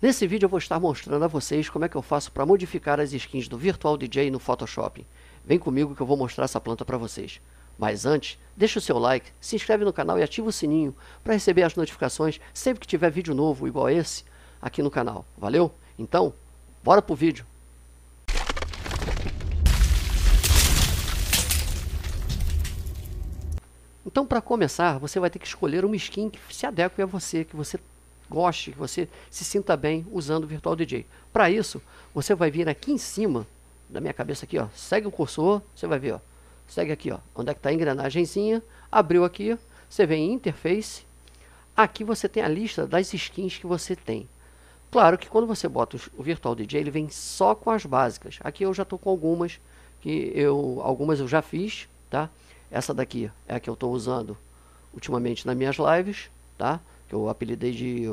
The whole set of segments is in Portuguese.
Nesse vídeo eu vou estar mostrando a vocês como é que eu faço para modificar as skins do Virtual DJ no Photoshop. Vem comigo que eu vou mostrar essa planta para vocês. Mas antes, deixa o seu like, se inscreve no canal e ativa o sininho para receber as notificações sempre que tiver vídeo novo igual esse aqui no canal. Valeu? Então, bora pro vídeo! Então, para começar, você vai ter que escolher uma skin que se adeque a você, que você goste, que você se sinta bem usando o Virtual DJ. Para isso, você vai vir aqui em cima da minha cabeça aqui, ó. Segue o cursor, você vai ver, ó. Segue aqui, ó. Onde é que está a engrenagemzinha? Abriu aqui, você vem em interface. Aqui você tem a lista das skins que você tem. Claro que quando você bota o Virtual DJ, ele vem só com as básicas. Aqui eu já estou com algumas que eu algumas eu já fiz, tá? Essa daqui é a que eu estou usando ultimamente nas minhas lives, tá? que eu apelidei de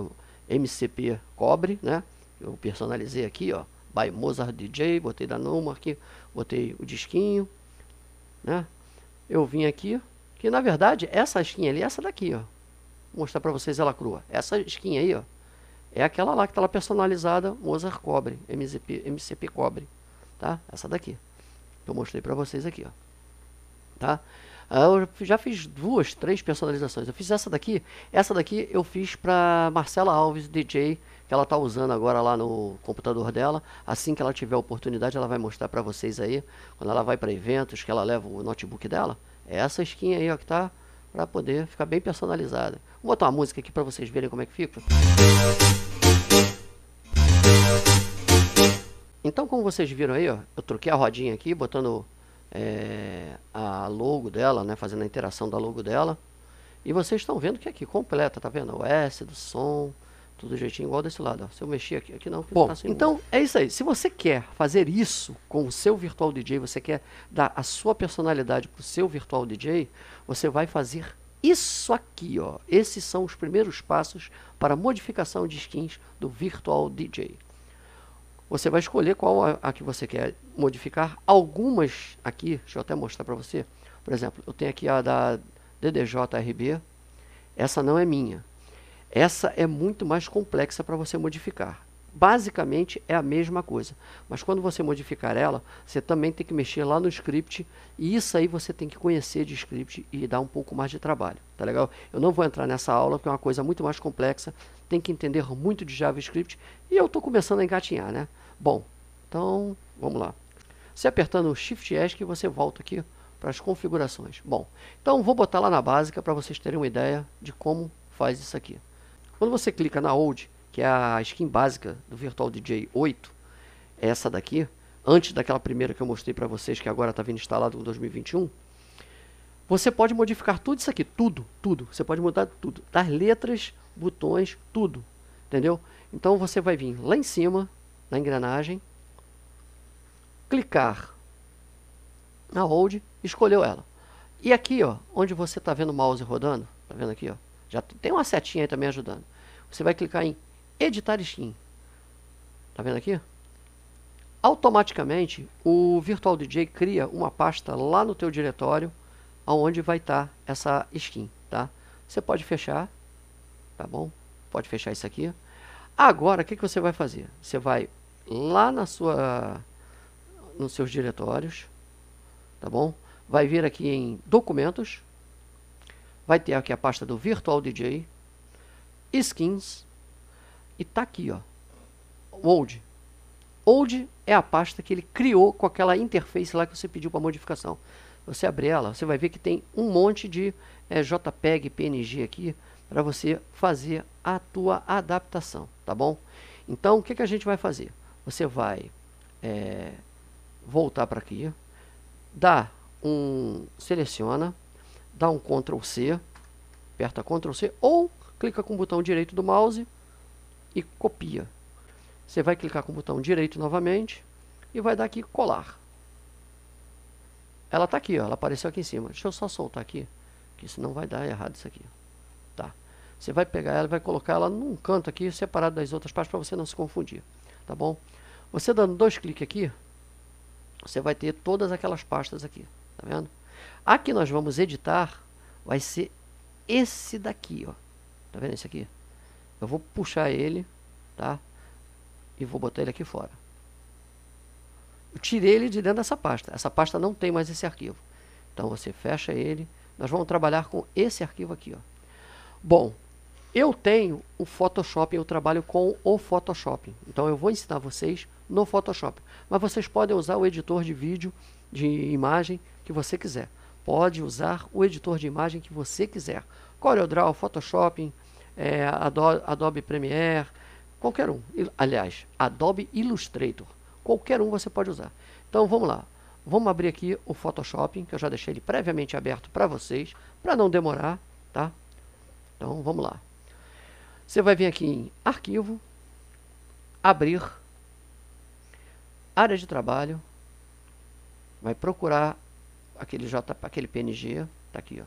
MCP Cobre, né? Eu personalizei aqui, ó, by Mozart DJ, botei da Noma aqui, botei o disquinho, né? Eu vim aqui, que na verdade essa skin ali é essa daqui, ó. Vou mostrar para vocês ela crua. Essa skin aí, ó, é aquela lá que tá lá personalizada Mozart Cobre, MCP, MCP Cobre, tá? Essa daqui. Que eu mostrei para vocês aqui, ó. Tá? Ah, eu já fiz duas, três personalizações. Eu fiz essa daqui. Essa daqui eu fiz para Marcela Alves, DJ, que ela tá usando agora lá no computador dela. Assim que ela tiver oportunidade, ela vai mostrar para vocês aí. Quando ela vai para eventos, que ela leva o notebook dela. É essa skin aí, ó, que tá para poder ficar bem personalizada. Vou botar uma música aqui para vocês verem como é que fica. Então, como vocês viram aí, ó, eu troquei a rodinha aqui, botando é, a logo dela, né, fazendo a interação da logo dela. E vocês estão vendo que é aqui completa, tá vendo? O S do som, tudo jeitinho igual desse lado. Ó. Se eu mexer aqui, aqui não, aqui Bom, não tá sem então é isso aí. Se você quer fazer isso com o seu virtual DJ, você quer dar a sua personalidade para o seu virtual DJ, você vai fazer isso aqui, ó. Esses são os primeiros passos para a modificação de skins do virtual DJ. Você vai escolher qual a, a que você quer modificar. Algumas aqui, deixa eu até mostrar para você. Por exemplo, eu tenho aqui a da DDJRB. Essa não é minha. Essa é muito mais complexa para você modificar basicamente é a mesma coisa. Mas quando você modificar ela, você também tem que mexer lá no script e isso aí você tem que conhecer de script e dar um pouco mais de trabalho, tá legal? Eu não vou entrar nessa aula porque é uma coisa muito mais complexa, tem que entender muito de JavaScript e eu estou começando a engatinhar, né? Bom, então vamos lá. Você apertando o Shift ESC, você volta aqui para as configurações. Bom, então vou botar lá na básica para vocês terem uma ideia de como faz isso aqui. Quando você clica na Old, que é a skin básica do Virtual DJ 8, essa daqui, antes daquela primeira que eu mostrei para vocês, que agora está vindo instalado em 2021, você pode modificar tudo isso aqui, tudo, tudo. Você pode mudar tudo, das letras, botões, tudo, entendeu? Então você vai vir lá em cima, na engrenagem, clicar na hold, escolheu ela. E aqui, ó, onde você está vendo o mouse rodando, tá vendo aqui, ó, já tem uma setinha aí também ajudando. Você vai clicar em editar skin. Tá vendo aqui? Automaticamente o Virtual DJ cria uma pasta lá no teu diretório onde vai estar tá essa skin, tá? Você pode fechar, tá bom? Pode fechar isso aqui. Agora, o que, que você vai fazer? Você vai lá na sua, nos seus diretórios, tá bom? Vai vir aqui em documentos, vai ter aqui a pasta do Virtual DJ, skins, e tá aqui, ó, o old. Old é a pasta que ele criou com aquela interface lá que você pediu para modificação. Você abre ela, você vai ver que tem um monte de é, eh, JPEG, PNG aqui para você fazer a tua adaptação, tá bom? Então, o que, que a gente vai fazer? Você vai é, voltar para aqui, dá um, seleciona, dá um Ctrl C, aperta Ctrl C ou clica com o botão direito do mouse e copia. Você vai clicar com o botão direito novamente e vai dar aqui colar. Ela está aqui, ó, ela apareceu aqui em cima. Deixa eu só soltar aqui, que senão vai dar errado isso aqui. Tá. Você vai pegar ela e vai colocar ela num canto aqui, separado das outras partes, para você não se confundir. Tá bom? Você dando dois cliques aqui, você vai ter todas aquelas pastas aqui. Tá vendo? Aqui nós vamos editar, vai ser esse daqui, ó. Tá vendo esse aqui? Eu vou puxar ele, tá? E vou botar ele aqui fora. Eu tirei ele de dentro dessa pasta. Essa pasta não tem mais esse arquivo. Então você fecha ele. Nós vamos trabalhar com esse arquivo aqui, ó. Bom, eu tenho o Photoshop, eu trabalho com o Photoshop. Então eu vou ensinar vocês no Photoshop. Mas vocês podem usar o editor de vídeo, de imagem, que você quiser. Pode usar o editor de imagem que você quiser. CorelDRAW, Photoshop, é, Adobe, Adobe Premiere, qualquer um. Aliás, Adobe Illustrator, qualquer um você pode usar. Então vamos lá, vamos abrir aqui o Photoshop, que eu já deixei ele previamente aberto para vocês, para não demorar, tá? Então vamos lá. Você vai vir aqui em Arquivo, Abrir, Área de Trabalho, vai procurar aquele, J, aquele PNG, tá aqui, ó,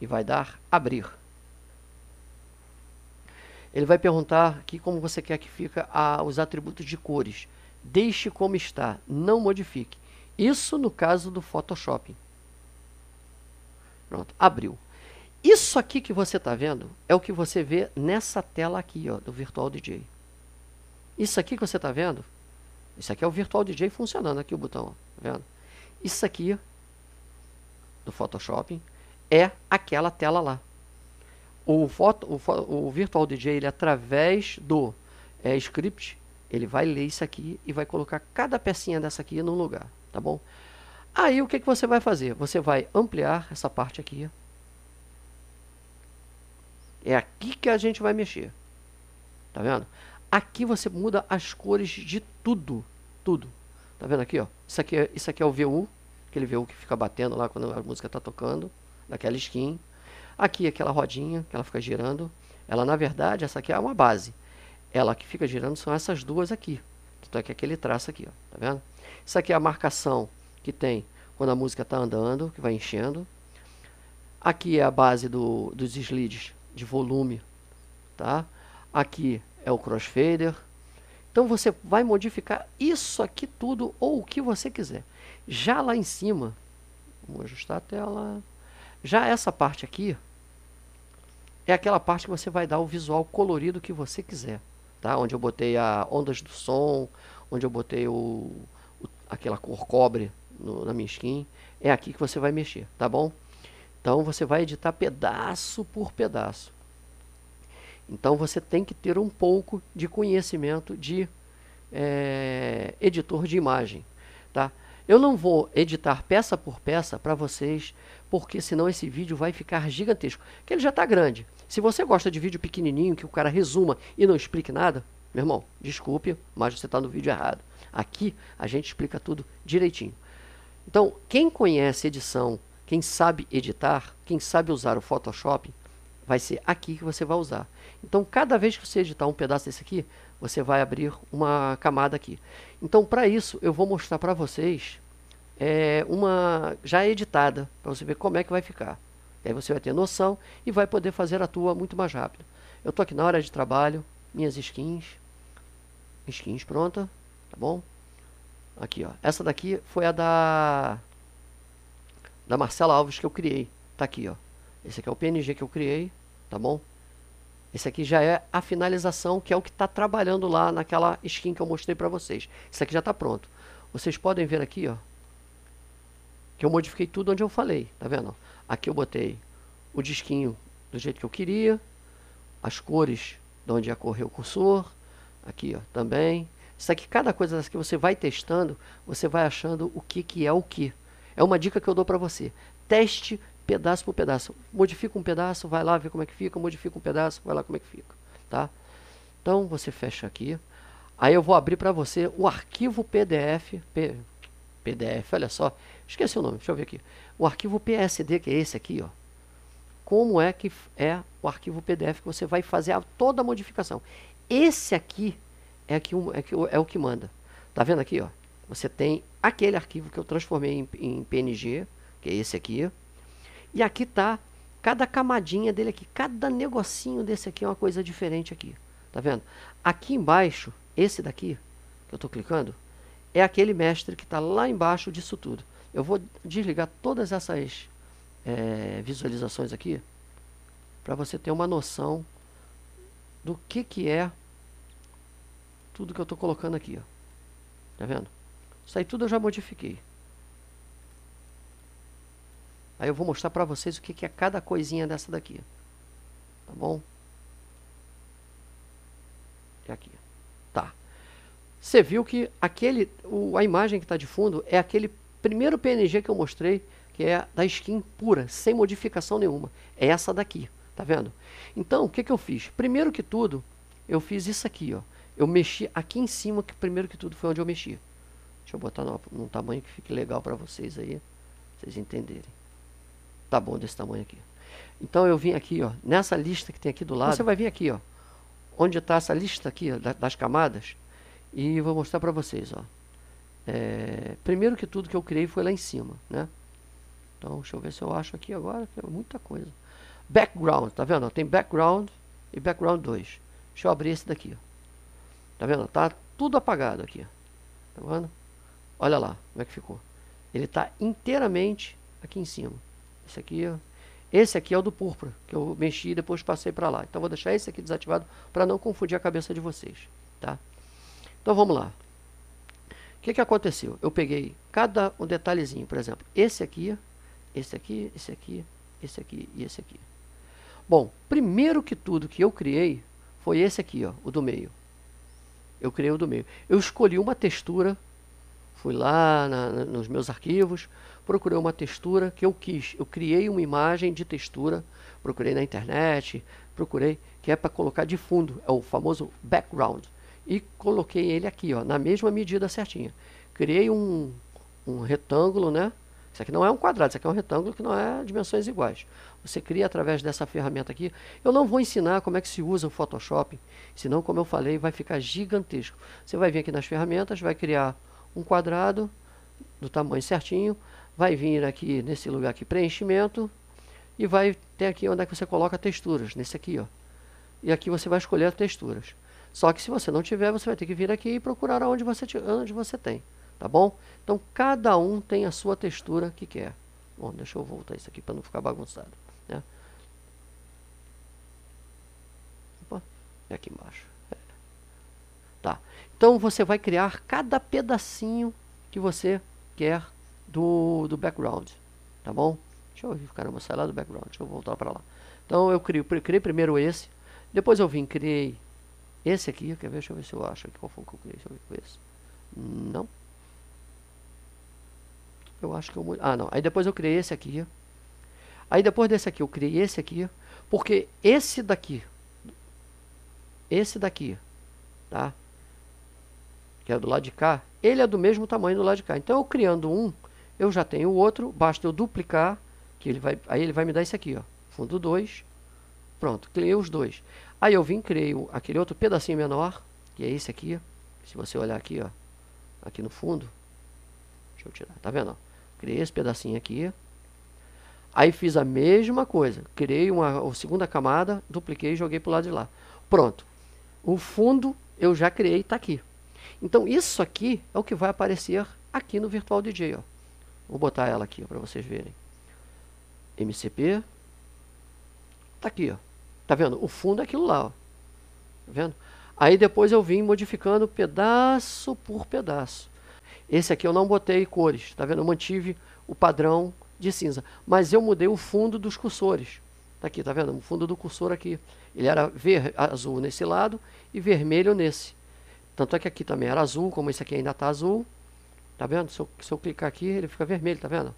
e vai dar Abrir. Ele vai perguntar aqui como você quer que fica a, os atributos de cores. Deixe como está, não modifique. Isso no caso do Photoshop. Pronto, abriu. Isso aqui que você está vendo é o que você vê nessa tela aqui, ó, do Virtual DJ. Isso aqui que você está vendo, isso aqui é o Virtual DJ funcionando aqui o botão, ó, tá vendo? Isso aqui do Photoshop é aquela tela lá o, foto, o, o Virtual DJ, ele através do é, script, ele vai ler isso aqui e vai colocar cada pecinha dessa aqui no lugar, tá bom? Aí o que, que você vai fazer? Você vai ampliar essa parte aqui. É aqui que a gente vai mexer. Tá vendo? Aqui você muda as cores de tudo. Tudo. Tá vendo aqui, ó? Isso aqui, é, isso aqui é o VU. Aquele VU que fica batendo lá quando a música tá tocando. Daquela skin. Aqui, aquela rodinha que ela fica girando, ela na verdade, essa aqui é uma base. Ela que fica girando são essas duas aqui. Então é aquele traço aqui, ó, tá vendo? Isso aqui é a marcação que tem quando a música está andando, que vai enchendo. Aqui é a base do, dos slides de volume, tá? Aqui é o crossfader. Então você vai modificar isso aqui tudo ou o que você quiser. Já lá em cima, vamos ajustar a tela. Já essa parte aqui, é aquela parte que você vai dar o visual colorido que você quiser, tá? Onde eu botei a ondas do som, onde eu botei o, o aquela cor cobre no, na minha skin, é aqui que você vai mexer, tá bom? Então você vai editar pedaço por pedaço. Então você tem que ter um pouco de conhecimento de é, editor de imagem, tá? Eu não vou editar peça por peça para vocês, porque senão esse vídeo vai ficar gigantesco, que ele já está grande. Se você gosta de vídeo pequenininho, que o cara resuma e não explique nada, meu irmão, desculpe, mas você está no vídeo errado. Aqui a gente explica tudo direitinho. Então, quem conhece edição, quem sabe editar, quem sabe usar o Photoshop, vai ser aqui que você vai usar. Então, cada vez que você editar um pedaço desse aqui, você vai abrir uma camada aqui. Então, para isso, eu vou mostrar para vocês é, uma já editada, para você ver como é que vai ficar. E aí você vai ter noção e vai poder fazer a tua muito mais rápido. Eu estou aqui na hora de trabalho, minhas skins, skins pronta, tá bom? Aqui, ó. Essa daqui foi a da da Marcela Alves que eu criei. Tá aqui, ó. Esse aqui é o PNG que eu criei tá bom? Esse aqui já é a finalização, que é o que está trabalhando lá naquela skin que eu mostrei para vocês. Isso aqui já está pronto. Vocês podem ver aqui, ó, que eu modifiquei tudo onde eu falei, tá vendo? Aqui eu botei o disquinho do jeito que eu queria, as cores de onde ia correr o cursor, aqui ó, também. Isso aqui, cada coisa que você vai testando, você vai achando o que, que é o que. É uma dica que eu dou para você. Teste pedaço por pedaço. Modifica um pedaço, vai lá ver como é que fica, modifica um pedaço, vai lá como é que fica, tá? Então você fecha aqui. Aí eu vou abrir para você o arquivo PDF, P, PDF, olha só, esqueci o nome, deixa eu ver aqui. O arquivo PSD, que é esse aqui, ó. Como é que é o arquivo PDF que você vai fazer a, toda a modificação. Esse aqui é, que, é, que, é o que manda. Tá vendo aqui, ó? Você tem aquele arquivo que eu transformei em, em PNG, que é esse aqui e aqui está cada camadinha dele aqui, cada negocinho desse aqui é uma coisa diferente aqui. Tá vendo? Aqui embaixo, esse daqui, que eu estou clicando, é aquele mestre que está lá embaixo disso tudo. Eu vou desligar todas essas é, visualizações aqui para você ter uma noção do que, que é tudo que eu estou colocando aqui. Ó. Tá vendo? Isso aí tudo eu já modifiquei. Aí eu vou mostrar para vocês o que, é cada coisinha dessa daqui. Tá bom? É aqui. Tá. Você viu que aquele, o, a imagem que está de fundo é aquele primeiro PNG que eu mostrei, que é da skin pura, sem modificação nenhuma. É essa daqui. Tá vendo? Então, o que, que eu fiz? Primeiro que tudo, eu fiz isso aqui, ó. Eu mexi aqui em cima, que primeiro que tudo foi onde eu mexi. Deixa eu botar num, num tamanho que fique legal para vocês aí, pra vocês entenderem tá bom desse tamanho aqui. Então eu vim aqui, ó, nessa lista que tem aqui do lado. Você vai vir aqui, ó, onde está essa lista aqui ó, das camadas e vou mostrar para vocês, ó. É, primeiro que tudo que eu criei foi lá em cima, né? Então deixa eu ver se eu acho aqui agora, que é muita coisa. Background, tá vendo? Tem background e background 2. Deixa eu abrir esse daqui, ó. Tá vendo? Tá tudo apagado aqui. Tá vendo? Olha lá como é que ficou. Ele tá inteiramente aqui em cima. Esse aqui, esse aqui é o do púrpura, que eu mexi e depois passei para lá. Então vou deixar esse aqui desativado para não confundir a cabeça de vocês, tá? Então vamos lá. O que, que aconteceu? Eu peguei cada um detalhezinho, por exemplo, esse aqui, esse aqui, esse aqui, esse aqui e esse aqui. Bom, primeiro que tudo que eu criei foi esse aqui, ó, o do meio. Eu criei o do meio. Eu escolhi uma textura, fui lá na, nos meus arquivos, procurei uma textura que eu quis. Eu criei uma imagem de textura, procurei na internet, procurei, que é para colocar de fundo, é o famoso background. E coloquei ele aqui, ó, na mesma medida certinha. Criei um, um retângulo, né? Isso aqui não é um quadrado, isso aqui é um retângulo que não é dimensões iguais. Você cria através dessa ferramenta aqui. Eu não vou ensinar como é que se usa o Photoshop, senão, como eu falei, vai ficar gigantesco. Você vai vir aqui nas ferramentas, vai criar um quadrado do tamanho certinho, vai vir aqui nesse lugar aqui preenchimento e vai ter aqui onde é que você coloca texturas, nesse aqui, ó. E aqui você vai escolher as texturas. Só que se você não tiver, você vai ter que vir aqui e procurar onde você, onde você tem, tá bom? Então, cada um tem a sua textura que quer. Bom, deixa eu voltar isso aqui para não ficar bagunçado, né? Opa, é aqui embaixo. É. Tá. Então, você vai criar cada pedacinho que você quer do, do background, tá bom? Deixa eu, caramba, sai lá do background, deixa eu voltar para lá. Então eu crio, criei primeiro esse, depois eu vim, criei esse aqui, quer ver, deixa eu ver se eu acho aqui qual foi que eu criei, deixa eu ver esse. Não. Eu acho que eu... Ah, não. Aí depois eu criei esse aqui. Aí depois desse aqui eu criei esse aqui, porque esse daqui, esse daqui, tá? Que é do lado de cá, ele é do mesmo tamanho do lado de cá. Então eu criando um, eu já tenho o outro, basta eu duplicar, que ele vai, aí ele vai me dar esse aqui, ó, fundo 2, pronto, criei os dois. Aí eu vim, criei aquele outro pedacinho menor, que é esse aqui, se você olhar aqui, ó, aqui no fundo, deixa eu tirar, tá vendo? Criei esse pedacinho aqui, aí fiz a mesma coisa, criei uma, a segunda camada, dupliquei e joguei para o lado de lá. Pronto, o fundo eu já criei, está aqui. Então isso aqui é o que vai aparecer aqui no Virtual DJ, ó. Vou botar ela aqui para vocês verem. MCP. Tá aqui, ó. Tá vendo? O fundo é aquilo lá, ó. Tá vendo? Aí depois eu vim modificando pedaço por pedaço. Esse aqui eu não botei cores, tá vendo? Eu mantive o padrão de cinza, mas eu mudei o fundo dos cursores. Tá aqui, tá vendo? O fundo do cursor aqui. Ele era ver azul nesse lado e vermelho nesse. Tanto é que aqui também era azul, como esse aqui ainda tá azul. Tá vendo? Se eu, se eu clicar aqui, ele fica vermelho, tá vendo?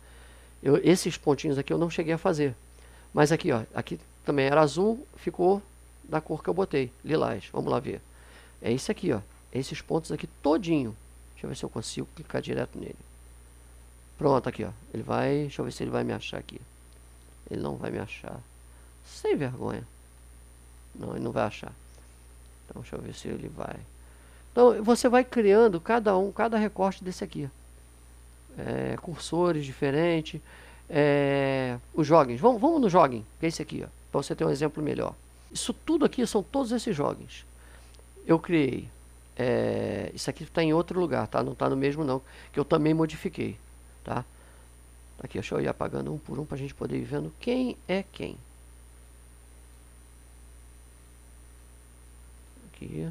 Eu, esses pontinhos aqui eu não cheguei a fazer. Mas aqui, ó, aqui também era azul, ficou da cor que eu botei, lilás. Vamos lá ver. É isso aqui, ó. É esses pontos aqui todinho. Deixa eu ver se eu consigo clicar direto nele. Pronto, aqui, ó. Ele vai... Deixa eu ver se ele vai me achar aqui. Ele não vai me achar. Sem vergonha. Não, ele não vai achar. Então, deixa eu ver se ele vai... Então, você vai criando cada um, cada recorte desse aqui. É, cursores diferentes. É, os joguinhos. Vamos, vamos no joguinho, que é esse aqui, para você ter um exemplo melhor. Isso tudo aqui são todos esses joguinhos. Eu criei. É, isso aqui está em outro lugar, tá? Não está no mesmo não, que eu também modifiquei, tá? tá aqui, deixa eu ir apagando um por um para a gente poder ir vendo quem é quem. Aqui.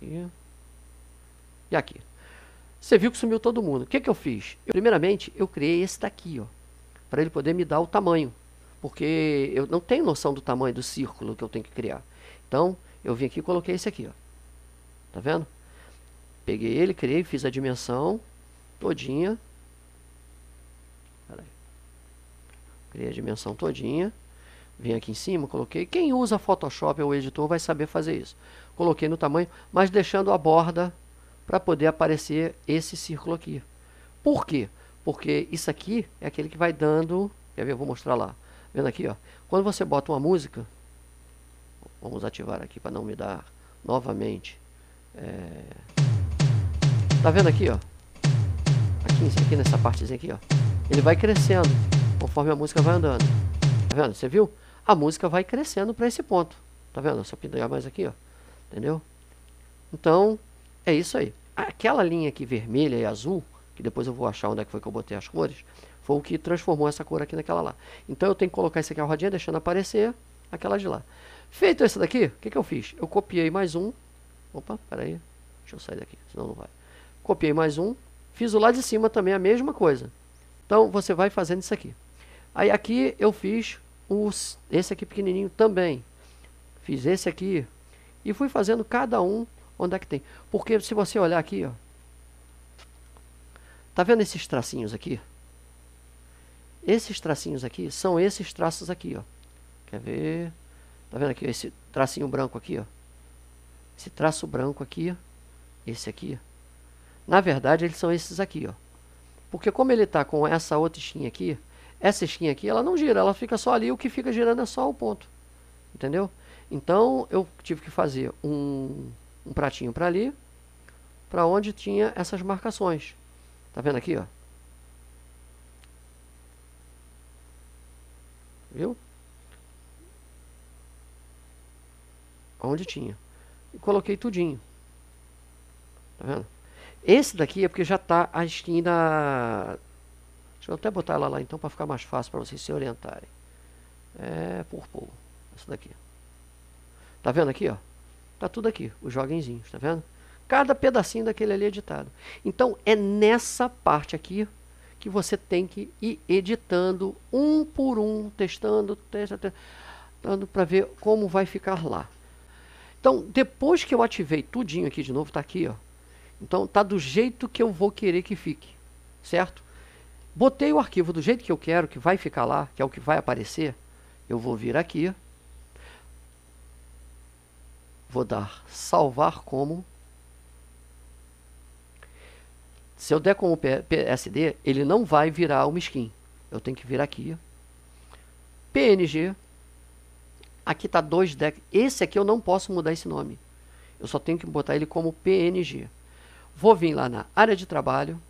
Aqui. E aqui. Você viu que sumiu todo mundo. O que, que eu fiz? Eu, primeiramente, eu criei esse daqui, ó. Para ele poder me dar o tamanho. Porque eu não tenho noção do tamanho do círculo que eu tenho que criar. Então, eu vim aqui e coloquei esse aqui, ó. Tá vendo? Peguei ele, criei, fiz a dimensão todinha. Pera Criei a dimensão todinha. Vim aqui em cima, coloquei. Quem usa Photoshop ou editor vai saber fazer isso coloquei no tamanho, mas deixando a borda para poder aparecer esse círculo aqui. Por quê? Porque isso aqui é aquele que vai dando, quer ver, eu vou mostrar lá, vendo aqui, ó, quando você bota uma música, vamos ativar aqui para não me dar novamente, é... tá vendo aqui, ó, aqui, aqui nessa partezinha aqui, ó, ele vai crescendo conforme a música vai andando, tá vendo, você viu? A música vai crescendo para esse ponto, tá vendo, se eu pintar mais aqui, ó, Entendeu? Então, é isso aí. Aquela linha aqui vermelha e azul, que depois eu vou achar onde é que foi que eu botei as cores, foi o que transformou essa cor aqui naquela lá. Então eu tenho que colocar isso aqui a rodinha, deixando aparecer aquela de lá. Feito esse daqui, o que, que eu fiz? Eu copiei mais um. Opa, peraí. Deixa eu sair daqui, senão não vai. Copiei mais um. Fiz o lá de cima também a mesma coisa. Então você vai fazendo isso aqui. Aí aqui eu fiz os, esse aqui pequenininho também. Fiz esse aqui e fui fazendo cada um onde é que tem. Porque se você olhar aqui, ó, tá vendo esses tracinhos aqui? Esses tracinhos aqui são esses traços aqui, ó. Quer ver? Tá vendo aqui esse tracinho branco aqui, ó? Esse traço branco aqui, esse aqui. Na verdade, eles são esses aqui, ó. Porque como ele tá com essa outra esquinha aqui, essa esquinha aqui, ela não gira, ela fica só ali, o que fica girando é só o ponto. Entendeu? Então eu tive que fazer um, um pratinho para ali, para onde tinha essas marcações. Tá vendo aqui, ó? Viu? Onde tinha. E coloquei tudinho. Tá vendo? Esse daqui é porque já tá a esquina... Deixa eu até botar ela lá então para ficar mais fácil para vocês se orientarem. É por pouco. Essa daqui. Tá vendo aqui, ó? Tá tudo aqui, os joguinzinhos, tá vendo? Cada pedacinho daquele ali é editado. Então é nessa parte aqui que você tem que ir editando um por um, testando, testando, testando para ver como vai ficar lá. Então, depois que eu ativei tudinho aqui de novo, tá aqui, ó. Então tá do jeito que eu vou querer que fique, certo? Botei o arquivo do jeito que eu quero, que vai ficar lá, que é o que vai aparecer. Eu vou vir aqui, vou dar salvar como. Se eu der como PSD, ele não vai virar uma skin. Eu tenho que vir aqui. PNG. Aqui está 2 deck. Esse aqui eu não posso mudar esse nome. Eu só tenho que botar ele como PNG. Vou vir lá na área de trabalho.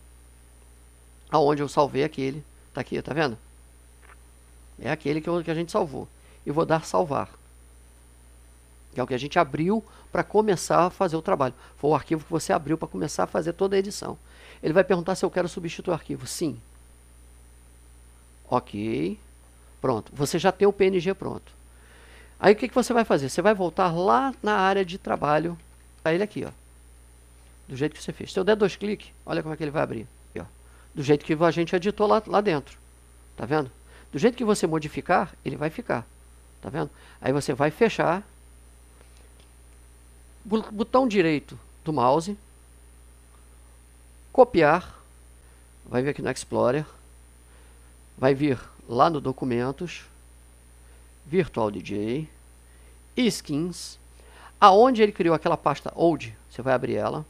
Aonde eu salvei aquele. Está aqui, está vendo? É aquele que, eu, que a gente salvou. E vou dar salvar que é o que a gente abriu para começar a fazer o trabalho. Foi o arquivo que você abriu para começar a fazer toda a edição. Ele vai perguntar se eu quero substituir o arquivo. Sim. Ok. Pronto. Você já tem o PNG pronto. Aí o que, que você vai fazer? Você vai voltar lá na área de trabalho, a tá ele aqui, ó. Do jeito que você fez. Se eu der dois cliques, olha como é que ele vai abrir. Aqui, ó. Do jeito que a gente editou lá, lá dentro. Tá vendo? Do jeito que você modificar, ele vai ficar. Tá vendo? Aí você vai fechar botão direito do mouse, copiar, vai vir aqui no Explorer, vai vir lá no Documentos, Virtual DJ, Skins, aonde ele criou aquela pasta Old, você vai abrir ela,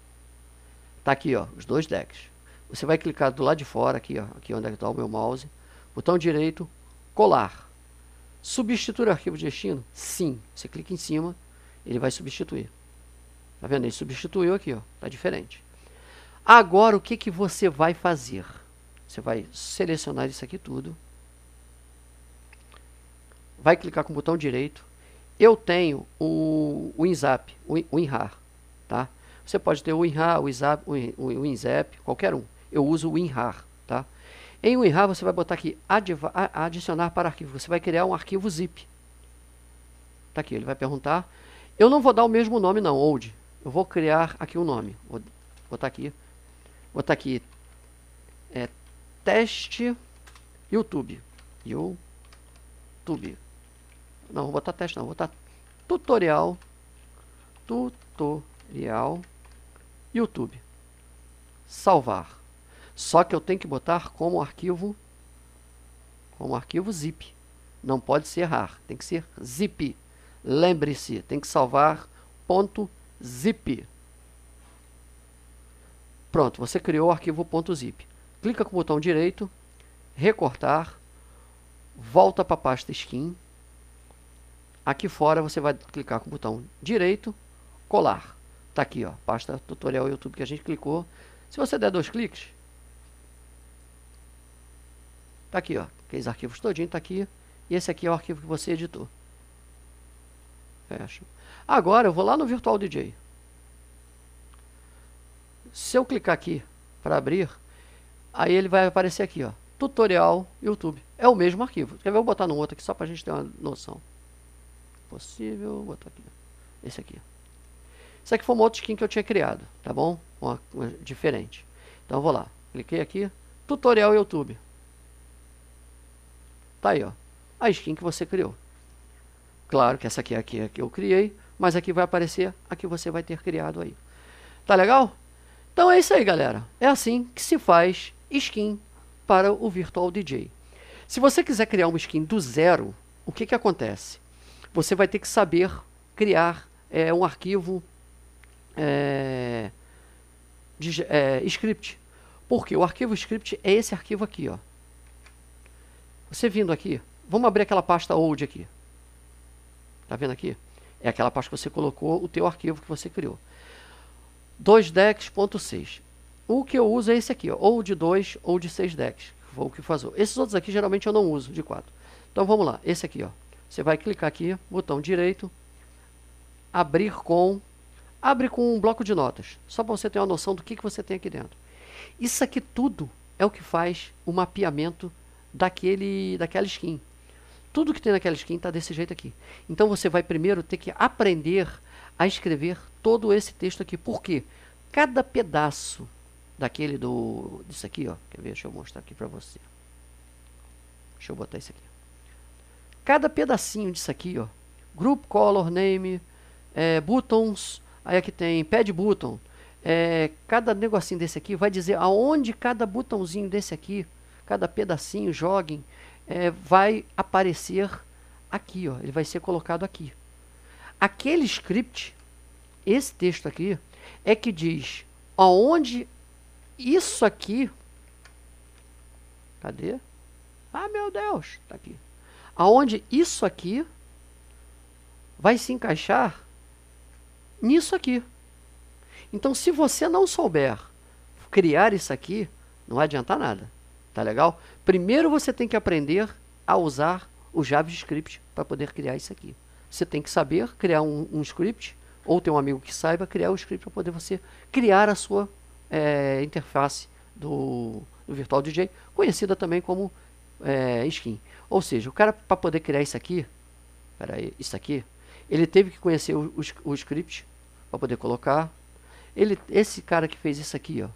tá aqui ó, os dois decks. Você vai clicar do lado de fora, aqui ó, aqui onde é está o meu mouse, botão direito, colar. Substituir o arquivo de destino? Sim, você clica em cima, ele vai substituir. Tá vendo? Ele substituiu aqui, ó. Tá diferente. Agora o que, que você vai fazer? Você vai selecionar isso aqui tudo. Vai clicar com o botão direito. Eu tenho o, o InZap, o, WinRAR, tá? Você pode ter o WinRAR, o WinZap, o WinZap, qualquer um. Eu uso o WinRAR, tá? Em WinRAR você vai botar aqui adicionar para arquivo. Você vai criar um arquivo zip. Tá aqui, ele vai perguntar. Eu não vou dar o mesmo nome não, old eu vou criar aqui um nome. Vou botar aqui. Vou botar aqui. É, teste YouTube. YouTube. Não, vou botar teste não. Vou botar tutorial. Tutorial. YouTube. Salvar. Só que eu tenho que botar como arquivo. Como arquivo zip. Não pode ser rar. Tem que ser zip. Lembre-se, tem que salvar ponto zip. Pronto, você criou o arquivo .zip. Clica com o botão direito, recortar, volta para a pasta skin. Aqui fora você vai clicar com o botão direito, colar. Está aqui, ó, pasta tutorial YouTube que a gente clicou. Se você der dois cliques, está aqui, ó, aqueles arquivos todinho tá aqui. E esse aqui é o arquivo que você editou. Fecha. Agora eu vou lá no Virtual DJ. Se eu clicar aqui para abrir, aí ele vai aparecer aqui, ó, tutorial YouTube. É o mesmo arquivo. Quer ver? Eu vou botar no outro aqui só para a gente ter uma noção. Possível, vou botar aqui. Esse aqui. Isso aqui foi uma outra skin que eu tinha criado, tá bom? Uma, uma diferente. Então eu vou lá, cliquei aqui, tutorial YouTube. Tá aí, ó. A skin que você criou. Claro que essa aqui é a que eu criei, mas aqui vai aparecer a que você vai ter criado aí. Tá legal? Então é isso aí, galera. É assim que se faz skin para o Virtual DJ. Se você quiser criar uma skin do zero, o que, que acontece? Você vai ter que saber criar é, um arquivo é, de, é, script. Porque o arquivo script é esse arquivo aqui. Ó. Você vindo aqui, vamos abrir aquela pasta old aqui. Tá vendo aqui? É aquela parte que você colocou o teu arquivo que você criou. 2dex.6. O que eu uso é esse aqui, ó, ou de 2 ou de 6 decks. Foi o que fazer. Esses outros aqui geralmente eu não uso, de 4. Então vamos lá, esse aqui. ó. Você vai clicar aqui, botão direito, abrir com... Abre com um bloco de notas, só para você ter uma noção do que, que você tem aqui dentro. Isso aqui tudo é o que faz o mapeamento daquele, daquela skin. Tudo que tem naquela skin está desse jeito aqui. Então você vai primeiro ter que aprender a escrever todo esse texto aqui. Por quê? Cada pedaço daquele do disso aqui, ó. Quer ver? Deixa eu mostrar aqui para você. Deixa eu botar isso aqui. Cada pedacinho disso aqui, ó. Group color name, é, buttons, aí aqui tem pad button. É, cada negocinho desse aqui vai dizer aonde cada botãozinho desse aqui, cada pedacinho, joguem, é, vai aparecer aqui, ó, ele vai ser colocado aqui. Aquele script, esse texto aqui, é que diz aonde isso aqui, cadê? Ah, meu Deus, tá aqui. Aonde isso aqui vai se encaixar nisso aqui. Então, se você não souber criar isso aqui, não vai adiantar nada. Tá legal? Primeiro você tem que aprender a usar o JavaScript para poder criar isso aqui. Você tem que saber criar um, um script, ou ter um amigo que saiba criar o um script para poder você criar a sua é, interface do, do, Virtual DJ, conhecida também como é, skin. Ou seja, o cara para poder criar isso aqui, para isso aqui, ele teve que conhecer o, o, o script para poder colocar. Ele, esse cara que fez isso aqui, ó,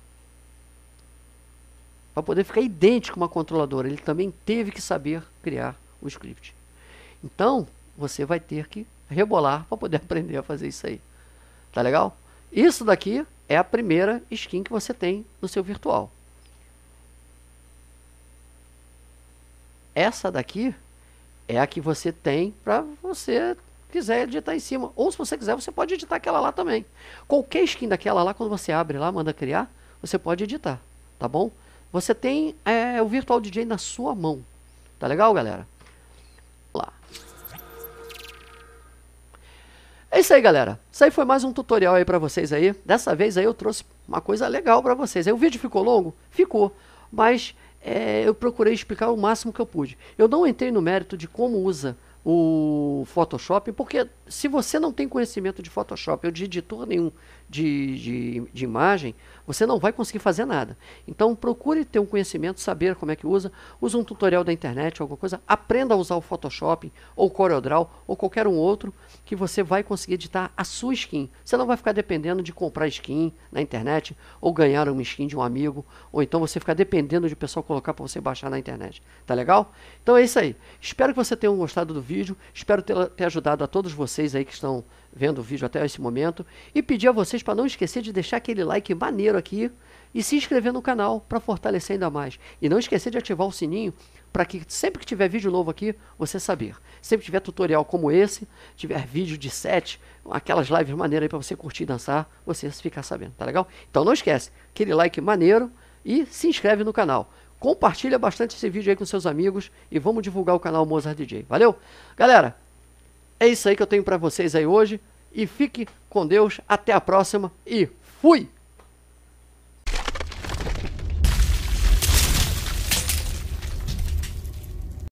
para poder ficar idêntico a uma controladora. Ele também teve que saber criar o script. Então, você vai ter que rebolar para poder aprender a fazer isso aí. Tá legal? Isso daqui é a primeira skin que você tem no seu virtual. Essa daqui é a que você tem para você quiser editar em cima. Ou se você quiser, você pode editar aquela lá também. Qualquer skin daquela lá, quando você abre lá, manda criar, você pode editar, tá bom? você tem é, o Virtual DJ na sua mão. Tá legal, galera? Lá. É isso aí, galera. Isso aí foi mais um tutorial aí pra vocês aí. Dessa vez aí eu trouxe uma coisa legal pra vocês. Aí o vídeo ficou longo? Ficou. Mas é, eu procurei explicar o máximo que eu pude. Eu não entrei no mérito de como usa o Photoshop, porque se você não tem conhecimento de Photoshop ou de editor nenhum de, de, de, imagem, você não vai conseguir fazer nada. Então procure ter um conhecimento, saber como é que usa, use um tutorial da internet, alguma coisa, aprenda a usar o Photoshop ou CorelDRAW ou qualquer um outro que você vai conseguir editar a sua skin. Você não vai ficar dependendo de comprar skin na internet ou ganhar uma skin de um amigo, ou então você ficar dependendo de pessoal colocar para você baixar na internet. Tá legal? Então é isso aí. Espero que você tenha gostado do vídeo, espero ter, ter ajudado a todos vocês aí que estão vendo o vídeo até esse momento e pedir a vocês para não esquecer de deixar aquele like maneiro aqui e se inscrever no canal para fortalecer ainda mais. E não esquecer de ativar o sininho para que sempre que tiver vídeo novo aqui, você saber. Sempre tiver tutorial como esse, tiver vídeo de set, aquelas lives maneiras para você curtir e dançar, você ficar sabendo, tá legal? Então não esquece, aquele like maneiro e se inscreve no canal. Compartilha bastante esse vídeo aí com seus amigos e vamos divulgar o canal Mozart DJ. Valeu? Galera, é isso aí que eu tenho para vocês aí hoje e fique com Deus. Até a próxima e fui!